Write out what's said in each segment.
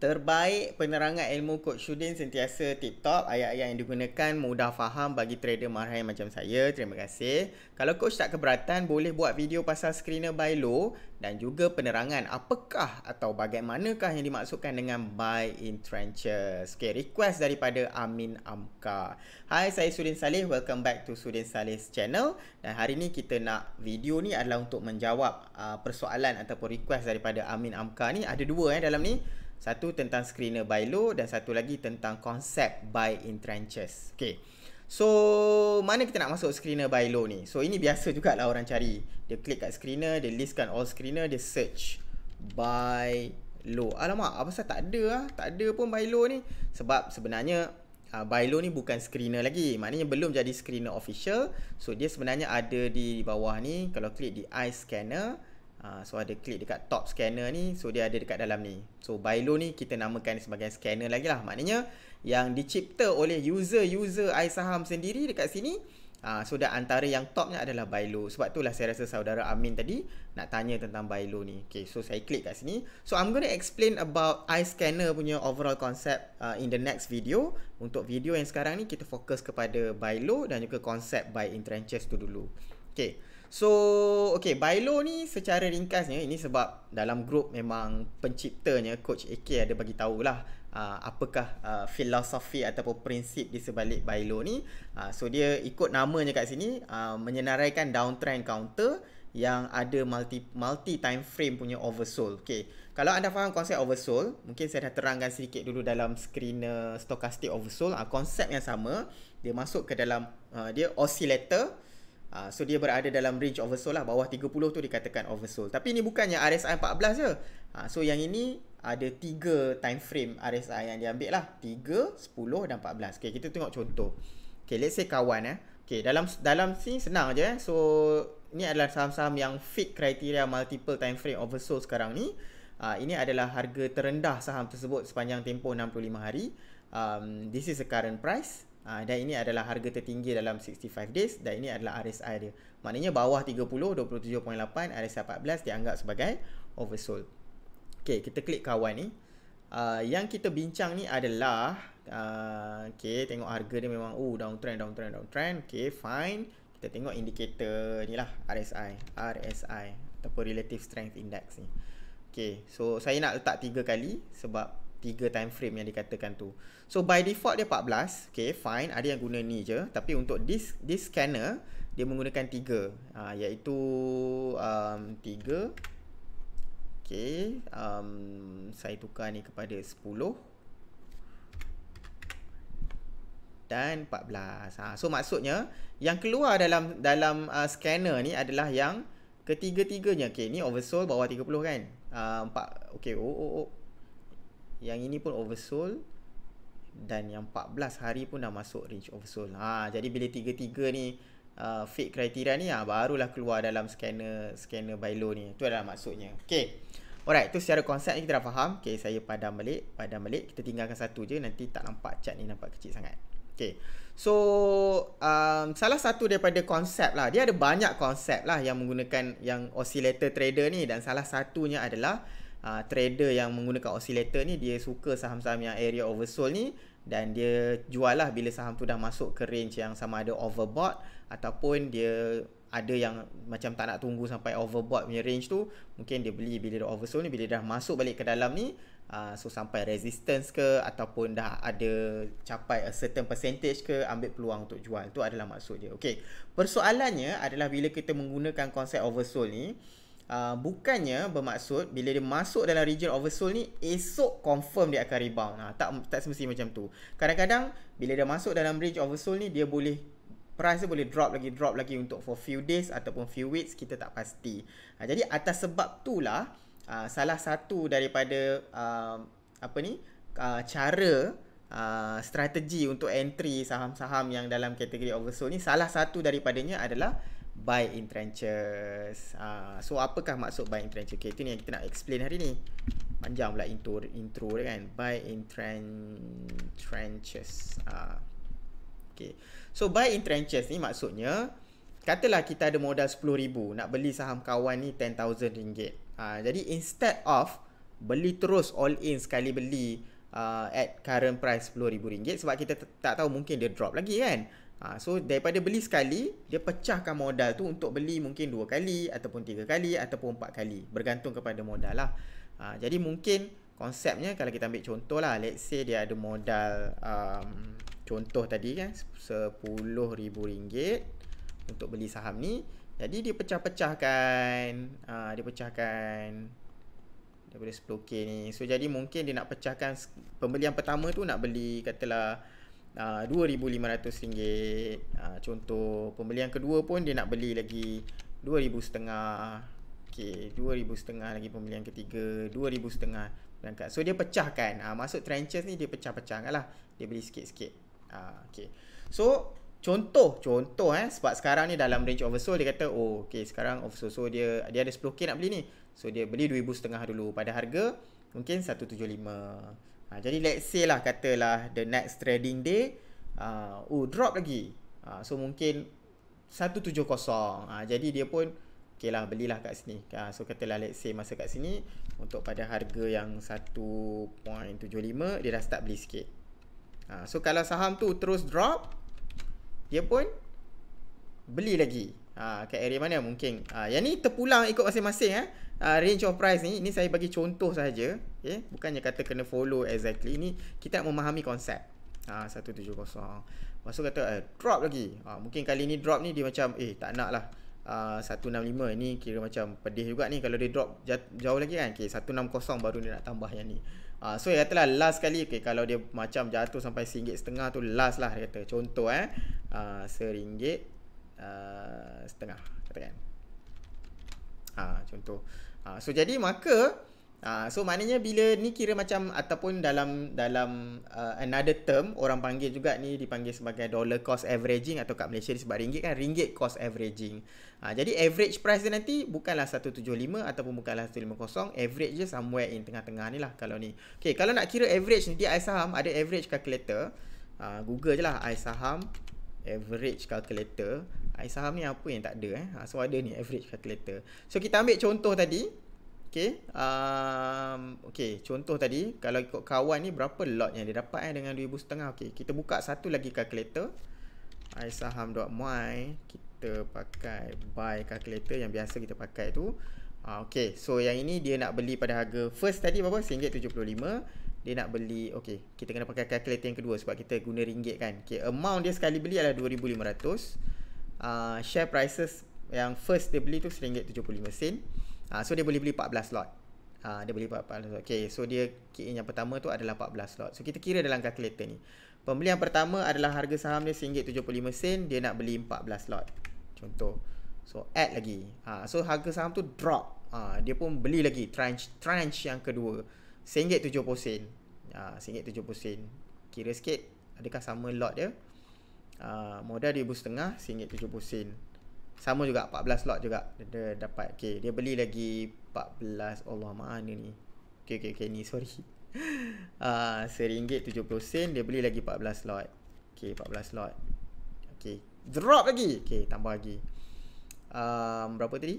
terbaik penerangan ilmu Coach Shudin sentiasa tip top. Ayat-ayat yang digunakan mudah faham bagi trader marhaian macam saya. Terima kasih. Kalau Coach tak keberatan, boleh buat video pasal screener buy low dan juga penerangan apakah atau bagaimanakah yang dimaksudkan dengan buy in trenches. Okay, request daripada Amin Amka. Hai, saya Sudin Saleh. Welcome back to Sudin Saleh's channel. Dan hari ni kita nak video ni adalah untuk menjawab uh, persoalan ataupun request daripada Amin Amka ni. Ada dua eh dalam ni. Satu tentang screener by low dan satu lagi tentang konsep buy in trenches. Okay. So, mana kita nak masuk screener by low ni? So, ini biasa jugalah orang cari. Dia klik kat screener, dia listkan all screener, dia search buy low. Alamak, apa pasal tak ada lah? Tak ada pun buy low ni. Sebab sebenarnya uh, ah, buy low ni bukan screener lagi. Maknanya belum jadi screener official. So, dia sebenarnya ada di bawah ni. Kalau klik di eye scanner, Ah, so ada klik dekat top scanner ni so dia ada dekat dalam ni so buy low ni kita namakan sebagai scanner lagi lah maknanya yang dicipta oleh user-user iSaham sendiri dekat sini Ha, so dah antara yang topnya adalah buy low Sebab tu lah saya rasa saudara Amin tadi Nak tanya tentang buy low ni okay, So saya klik kat sini So I'm going to explain about iScanner punya overall concept uh, In the next video Untuk video yang sekarang ni kita fokus kepada buy low Dan juga konsep buy entrenches tu dulu Okay So, okay, Bailo ni secara ringkasnya ini sebab dalam grup memang penciptanya coach AK ada bagi tahulah uh, apakah uh, filosofi ataupun prinsip di sebalik Bailo ni. Uh, so dia ikut namanya kat sini uh, menyenaraikan downtrend counter yang ada multi multi time frame punya oversold. Okay. Kalau anda faham konsep oversold, mungkin saya dah terangkan sedikit dulu dalam screener stokastik oversold. Uh, konsep yang sama, dia masuk ke dalam uh, dia oscillator Uh, so dia berada dalam range oversold lah bawah 30 tu dikatakan oversold. Tapi ni bukannya RSI 14 je. Uh, so yang ini ada 3 time frame RSI yang diambil lah. 3, 10 dan 14. Okay, kita tengok contoh. Okay, let's say kawan eh. Okay, dalam dalam sini senang aje eh. So ini adalah saham-saham yang fit kriteria multiple time frame oversold sekarang ni. Uh, ini adalah harga terendah saham tersebut sepanjang tempoh 65 hari. Um, this is the current price. Uh, dan ini adalah harga tertinggi dalam 65 days dan ini adalah RSI dia. Maknanya bawah 30, 27.8, RSI 14 dianggap sebagai oversold. Okay, kita klik kawan ni. Uh, yang kita bincang ni adalah, uh, ah, okay, tengok harga dia memang, oh, downtrend, downtrend, downtrend. Okay, fine. Kita tengok indikator ni lah, RSI. RSI, ataupun Relative Strength Index ni. Okay, so saya nak letak tiga kali sebab tiga time frame yang dikatakan tu. So by default dia 14, okay fine, ada yang guna ni je. Tapi untuk this this scanner, dia menggunakan tiga, uh, iaitu um, tiga. Okay, um, saya tukar ni kepada sepuluh dan 14. Ha, ah, so maksudnya yang keluar dalam dalam uh, scanner ni adalah yang ketiga-tiganya. Okay, ni oversold bawah 30 kan? Uh, 4, okay, oh, oh, oh, yang ini pun oversold Dan yang 14 hari pun dah masuk range oversold ha, Jadi bila tiga-tiga ni uh, Fake criteria ni ha, Barulah keluar dalam scanner Scanner buy low ni Itu adalah maksudnya Okay Alright, tu secara konsep ni kita dah faham. Okay, saya padam balik. Padam balik. Kita tinggalkan satu je. Nanti tak nampak chat ni nampak kecil sangat. Okay. So, um, salah satu daripada konsep lah. Dia ada banyak konsep lah yang menggunakan yang oscillator trader ni. Dan salah satunya adalah uh, trader yang menggunakan oscillator ni dia suka saham-saham yang area oversold ni dan dia jual lah bila saham tu dah masuk ke range yang sama ada overbought ataupun dia ada yang macam tak nak tunggu sampai overbought punya range tu mungkin dia beli bila dia oversold ni bila dah masuk balik ke dalam ni uh, so sampai resistance ke ataupun dah ada capai a certain percentage ke ambil peluang untuk jual tu adalah maksud dia okey persoalannya adalah bila kita menggunakan konsep oversold ni uh, Ah, bukannya bermaksud bila dia masuk dalam region oversold ni esok confirm dia akan rebound. Nah, tak tak semestinya macam tu. Kadang-kadang bila dia masuk dalam range oversold ni dia boleh price dia boleh drop lagi drop lagi untuk for few days ataupun few weeks kita tak pasti. Ha, jadi atas sebab itulah uh, salah satu daripada uh, apa ni uh, cara Uh, strategi untuk entry saham-saham yang dalam kategori oversold ni salah satu daripadanya adalah buy in trenches. Uh, so apakah maksud buy in trenches? Okay, itu ni yang kita nak explain hari ni. Panjang pula intro, intro dia kan. Buy in tren- trenches. Uh, okay. So buy in trenches ni maksudnya, katalah kita ada modal RM10,000 nak beli saham kawan ni RM10,000. Uh, ah, jadi instead of beli terus all in sekali beli uh, at current price RM10,000 sebab kita tak tahu mungkin dia drop lagi kan. Ha, so daripada beli sekali, dia pecahkan modal tu untuk beli mungkin dua kali ataupun tiga kali ataupun empat kali. Bergantung kepada modal lah. Ha, jadi mungkin konsepnya kalau kita ambil contoh lah. Let's say dia ada modal um, contoh tadi kan RM10,000 untuk beli saham ni. Jadi dia pecah-pecahkan. Ha, dia pecahkan daripada 10K ni. So jadi mungkin dia nak pecahkan pembelian pertama tu nak beli katalah rm uh, RM2,500 uh, Contoh pembelian kedua pun dia nak beli lagi RM2,500 Okey, RM2,500 lagi pembelian ketiga RM2,500 berangkat So dia pecahkan uh, ah, Masuk trenches ni dia pecah-pecah lah Dia beli sikit-sikit uh, ah, okay. So contoh contoh eh sebab sekarang ni dalam range oversold dia kata oh okey sekarang oversold so dia dia ada 10k nak beli ni so dia beli 2500 dulu pada harga mungkin 175 Ha, jadi let's say lah katalah the next trading day ah oh drop lagi. Ha, so mungkin 170. Ha, jadi dia pun ok okeylah belilah kat sini. Ha, so katalah let's say masa kat sini untuk pada harga yang 1.75 dia dah start beli sikit. Ha, so kalau saham tu terus drop dia pun beli lagi. Ha, kat area mana mungkin. Ha, yang ni terpulang ikut masing-masing eh uh, range of price ni ni saya bagi contoh saja okey bukannya kata kena follow exactly ni kita nak memahami konsep uh, 170 masuk kata uh, drop lagi uh, mungkin kali ni drop ni dia macam eh tak nak naklah uh, 165 ni kira macam pedih juga ni kalau dia drop jauh lagi kan okey 160 baru dia nak tambah yang ni Uh, so dia lah last kali okay, Kalau dia macam jatuh sampai RM1.5 tu Last lah dia kata Contoh eh RM1.5 uh, uh, Katakan uh, Contoh Ha, so jadi maka ha, so maknanya bila ni kira macam ataupun dalam dalam uh, another term orang panggil juga ni dipanggil sebagai dollar cost averaging atau kat Malaysia disebut ringgit kan ringgit cost averaging. Ha, jadi average price dia nanti bukanlah 175 ataupun bukanlah 150, average je somewhere in tengah-tengah ni lah kalau ni. Okey, kalau nak kira average ni di saham ada average calculator. Uh, Google je lah saham average calculator Hari saham ni apa yang tak ada eh ah, So ada ni average calculator So kita ambil contoh tadi Okay um, Okay contoh tadi Kalau ikut kawan ni berapa lot yang dia dapat eh Dengan RM2,500 Okay kita buka satu lagi calculator Aisaham.my Kita pakai buy calculator yang biasa kita pakai tu ah, Okay so yang ini dia nak beli pada harga First tadi berapa? RM1.75 RM1.75 dia nak beli okey kita kena pakai calculator yang kedua sebab kita guna ringgit kan okey amount dia sekali beli adalah 2500 uh, ah, share prices yang first dia beli tu seringgit 75 sen uh, ah, so dia boleh beli 14 lot uh, dia beli 14 lot okay so dia KN yang pertama tu adalah 14 lot so kita kira dalam calculator ni pembelian pertama adalah harga saham dia seringgit 75 sen dia nak beli 14 lot contoh so add lagi uh, so harga saham tu drop uh, dia pun beli lagi tranche tranche yang kedua Singgit tujuh posen ya, Singgit tujuh posen Kira sikit Adakah sama lot dia uh, Modal dia bus tengah Singgit tujuh posen Sama juga 14 lot juga Dia, dapat okay, Dia beli lagi 14 Allah mana ni Okay okay okay ni sorry ah, Seringgit tujuh posen Dia beli lagi 14 lot Okay 14 lot Okay Drop lagi Okay tambah lagi um, Berapa tadi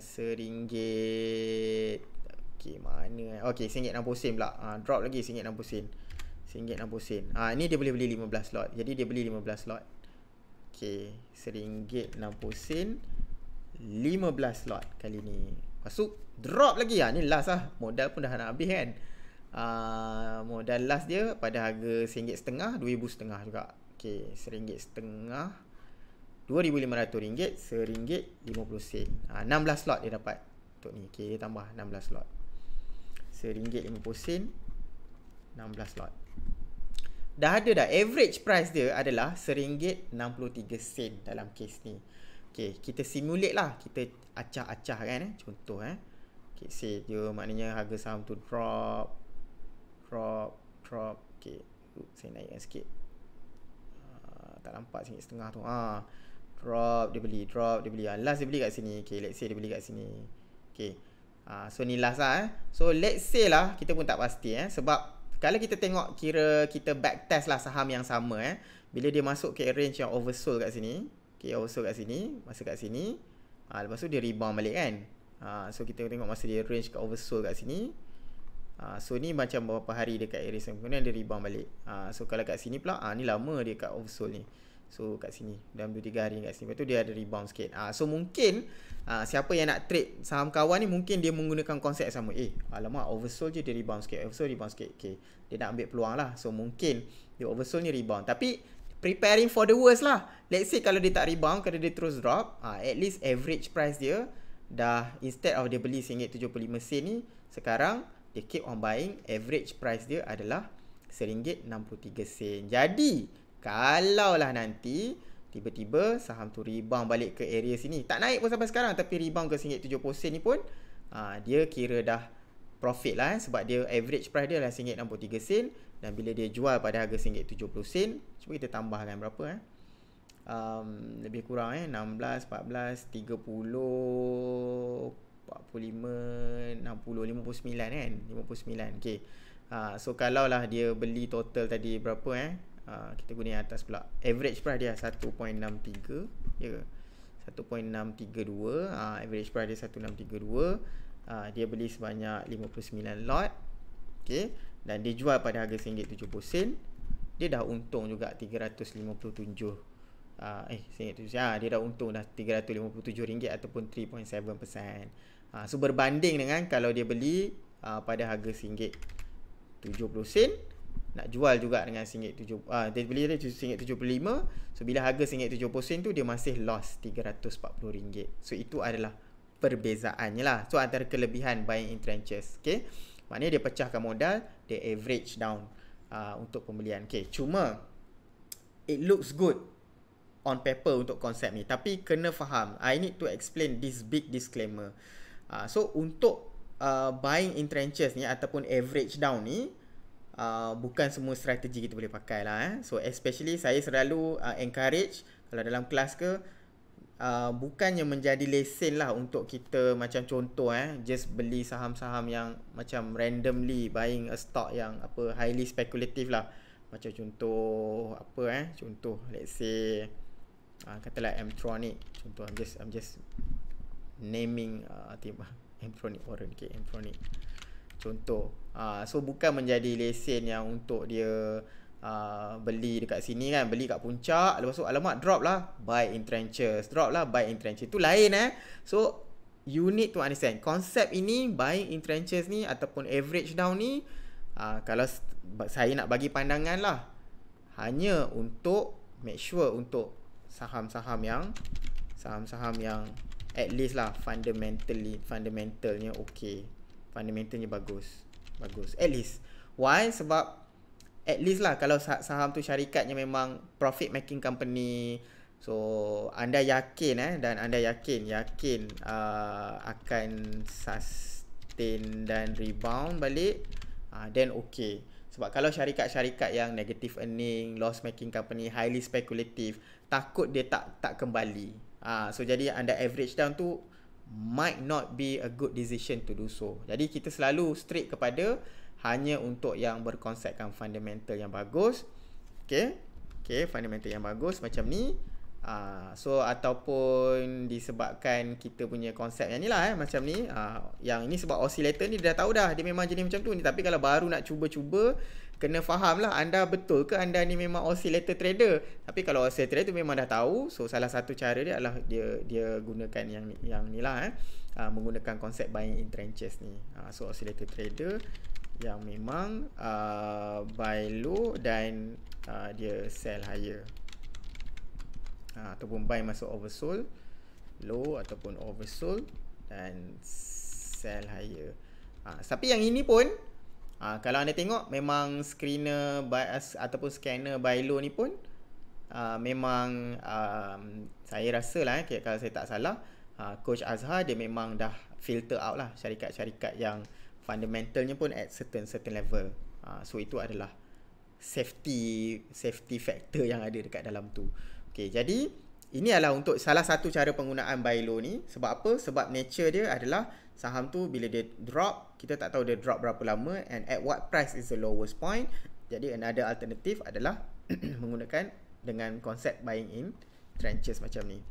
Seringgit Okey, mana eh? Okey, RM1.60 pula. Ha, drop lagi RM1.60. RM1.60. Ah, ini dia boleh beli 15 lot. Jadi dia beli 15 lot. Okey, RM1.60 15 lot kali ni. Masuk drop lagi ah. Ha? Ni last ah. Modal pun dah nak habis kan. Uh, modal last dia pada harga RM1.50, RM2.50 juga. Okey, RM1.50 RM2,500, RM1.50 RM16 slot dia dapat untuk ni, okay, dia tambah 16 slot RM1.50 16 lot. Dah ada dah Average price dia adalah RM1.63 dalam kes ni Okay, kita simulate lah Kita acah-acah kan eh Contoh eh Okay, say dia maknanya harga saham tu drop Drop, drop Okay, Oop, saya naikkan sikit uh, Tak nampak sikit setengah tu Ah, Drop, dia beli, drop, dia beli uh, Last dia beli kat sini Okay, let's say dia beli kat sini Okay Uh, so ni last lah eh. So let's say lah kita pun tak pasti eh. Sebab kalau kita tengok kira kita back test lah saham yang sama eh. Bila dia masuk ke range yang oversold kat sini. Okay oversold kat sini. Masa kat sini. Uh, lepas tu dia rebound balik kan. Uh, so kita tengok masa dia range ke oversold kat sini. Uh, so ni macam beberapa hari dekat area sini. Kemudian dia rebound balik. Uh, so kalau kat sini pula uh, ni lama dia kat oversold ni. So kat sini Dalam 2-3 hari kat sini Lepas tu dia ada rebound sikit uh, So mungkin uh, Siapa yang nak trade saham kawan ni Mungkin dia menggunakan konsep sama Eh alamak oversold je dia rebound sikit Oversold rebound sikit okay. Dia nak ambil peluang lah So mungkin Dia oversold ni rebound Tapi Preparing for the worst lah Let's say kalau dia tak rebound Kalau dia terus drop uh, At least average price dia Dah Instead of dia beli RM1.75 sen ni Sekarang Dia keep on buying Average price dia adalah RM1.63 sen Jadi Kalaulah nanti tiba-tiba saham tu rebound balik ke area sini. Tak naik pun sampai sekarang tapi rebound ke RM70 ni pun uh, dia kira dah profit lah eh, sebab dia average price dia lah RM63 sen dan bila dia jual pada harga RM70 sen cuba kita tambahkan berapa eh. Um, lebih kurang eh 16, 14, 30, 45, 60, 59 kan 59 okay. Uh, so kalau lah dia beli total tadi berapa eh uh, kita guna yang atas pula average price dia 1.63 ya yeah. 1.632 uh, average price dia 1.632 uh, ha, dia beli sebanyak 59 lot okey dan dia jual pada harga RM1.70 sen dia dah untung juga 357 Uh, ha, eh saya tu ya dia dah untung dah 357 ringgit ataupun 3.7%. Uh, so berbanding dengan kalau dia beli uh, pada harga RM70 nak jual juga dengan RM7 ah, dia beli dia RM75 so bila harga RM70 tu dia masih loss RM340 so itu adalah perbezaannya lah so antara kelebihan buying in trenches okay maknanya dia pecahkan modal dia average down uh, untuk pembelian okay cuma it looks good on paper untuk konsep ni tapi kena faham I need to explain this big disclaimer uh, so untuk uh, buying in trenches ni ataupun average down ni uh, bukan semua strategi kita boleh pakai lah eh. So especially saya selalu uh, encourage kalau dalam kelas ke Uh, bukannya menjadi lesen lah untuk kita macam contoh eh just beli saham-saham yang macam randomly buying a stock yang apa highly speculative lah macam contoh apa eh contoh let's say uh, katalah Mtronic contoh I'm just I'm just naming uh, tema Mtronic Warren okay Mtronic contoh Ah, so bukan menjadi lesen yang untuk dia Uh, beli dekat sini kan Beli kat puncak Lepas tu alamak drop lah Buy in trenches Drop lah buy in trenches Itu lain eh So You need to understand Konsep ini Buy in trenches ni Ataupun average down ni uh, Kalau Saya nak bagi pandangan lah Hanya untuk Make sure untuk Saham-saham yang Saham-saham yang At least lah Fundamentally Fundamentalnya okay Fundamentalnya bagus bagus at least why sebab at least lah kalau saham tu syarikatnya memang profit making company so anda yakin eh dan anda yakin yakin uh, akan sustain dan rebound balik uh, then okay sebab kalau syarikat-syarikat yang negative earning loss making company highly speculative takut dia tak tak kembali uh, so jadi anda average down tu might not be a good decision to do so. Jadi kita selalu straight kepada hanya untuk yang berkonsepkan fundamental yang bagus. Okay. Okay, fundamental yang bagus macam ni. Uh, so ataupun disebabkan kita punya konsep yang ni lah eh macam ni uh, Yang ini sebab oscillator ni dia dah tahu dah dia memang jenis macam tu ni Tapi kalau baru nak cuba-cuba kena faham lah anda betul ke anda ni memang oscillator trader Tapi kalau oscillator tu memang dah tahu So salah satu cara dia adalah dia dia gunakan yang, yang ni lah eh uh, Menggunakan konsep buying in trenches ni uh, So oscillator trader yang memang uh, buy low dan uh, dia sell higher ha, ataupun buy masuk oversold low ataupun oversold dan sell higher ha, tapi yang ini pun ha, kalau anda tengok memang screener buy, ataupun scanner buy low ni pun ha, memang um, saya rasa lah eh, kalau saya tak salah ha, Coach Azhar dia memang dah filter out lah syarikat-syarikat yang fundamentalnya pun at certain certain level ha, so itu adalah safety safety factor yang ada dekat dalam tu Okay, jadi ini adalah untuk salah satu cara penggunaan buy low ni. Sebab apa? Sebab nature dia adalah saham tu bila dia drop, kita tak tahu dia drop berapa lama and at what price is the lowest point. Jadi another alternative adalah menggunakan dengan konsep buying in trenches macam ni.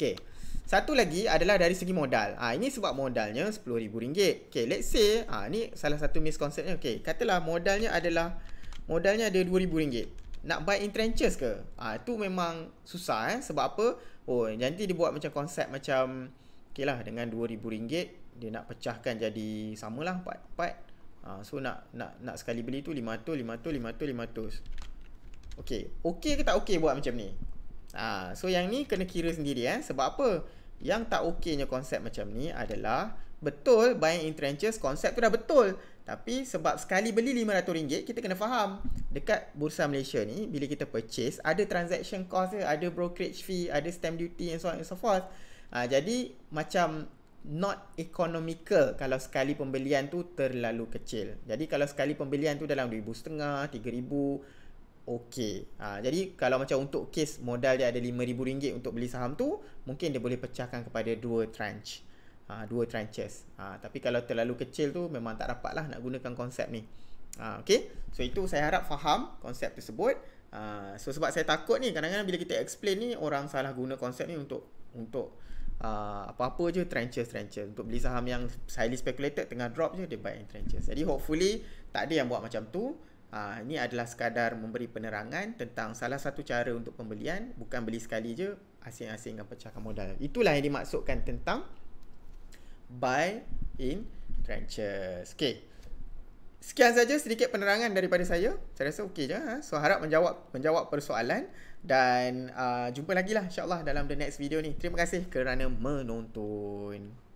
Okay, Satu lagi adalah dari segi modal. Ah ha, ini sebab modalnya RM10,000. Okey, let's say ah ha, ni salah satu misconceptnya. Okey, katalah modalnya adalah modalnya ada RM2,000 nak buy in trenches ke? Ah ha, tu memang susah eh sebab apa? Oh nanti dia buat macam konsep macam okeylah dengan RM2000 dia nak pecahkan jadi samalah 4 4. Ha, so nak nak nak sekali beli tu 500 500 500 500. Okey, okey ke tak okey buat macam ni? ha, so yang ni kena kira sendiri eh sebab apa? Yang tak okeynya konsep macam ni adalah betul buy in trenches konsep tu dah betul tapi sebab sekali beli RM500, kita kena faham dekat bursa Malaysia ni, bila kita purchase, ada transaction cost dia, ada brokerage fee, ada stamp duty and so on and so forth. Ha, jadi macam not economical kalau sekali pembelian tu terlalu kecil. Jadi kalau sekali pembelian tu dalam RM2,500, RM3,000, okey. Ha, jadi kalau macam untuk case modal dia ada RM5,000 untuk beli saham tu, mungkin dia boleh pecahkan kepada dua tranche ha, dua trenches. Ha, tapi kalau terlalu kecil tu memang tak dapat lah nak gunakan konsep ni. Ha, okay. So itu saya harap faham konsep tersebut. Ha, so sebab saya takut ni kadang-kadang bila kita explain ni orang salah guna konsep ni untuk untuk ha, apa-apa uh, je trenches-trenches untuk beli saham yang highly speculated tengah drop je dia buy in trenches jadi hopefully tak ada yang buat macam tu uh, ini adalah sekadar memberi penerangan tentang salah satu cara untuk pembelian bukan beli sekali je asing-asing dengan pecahkan modal itulah yang dimaksudkan tentang buy in trenches. Okay. Sekian saja sedikit penerangan daripada saya. Saya rasa okey je. Ha? So harap menjawab menjawab persoalan dan uh, jumpa lagi lah insyaAllah dalam the next video ni. Terima kasih kerana menonton.